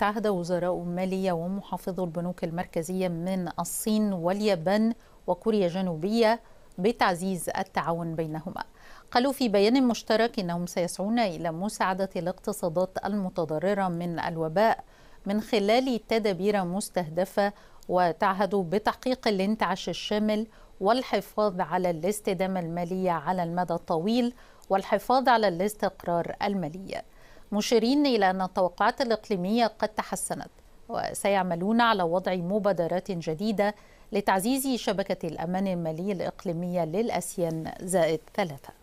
تعهد وزراء المالية ومحافظو البنوك المركزية من الصين واليابان وكوريا الجنوبية بتعزيز التعاون بينهما قالوا في بيان مشترك انهم سيسعون الى مساعده الاقتصادات المتضرره من الوباء من خلال تدابير مستهدفه وتعهدوا بتحقيق الانتعاش الشامل والحفاظ على الاستدامه الماليه على المدى الطويل والحفاظ على الاستقرار المالي مشيرين إلى أن التوقعات الإقليمية قد تحسنت وسيعملون على وضع مبادرات جديدة لتعزيز شبكة الأمان المالي الإقليمية للأسيان زائد ثلاثة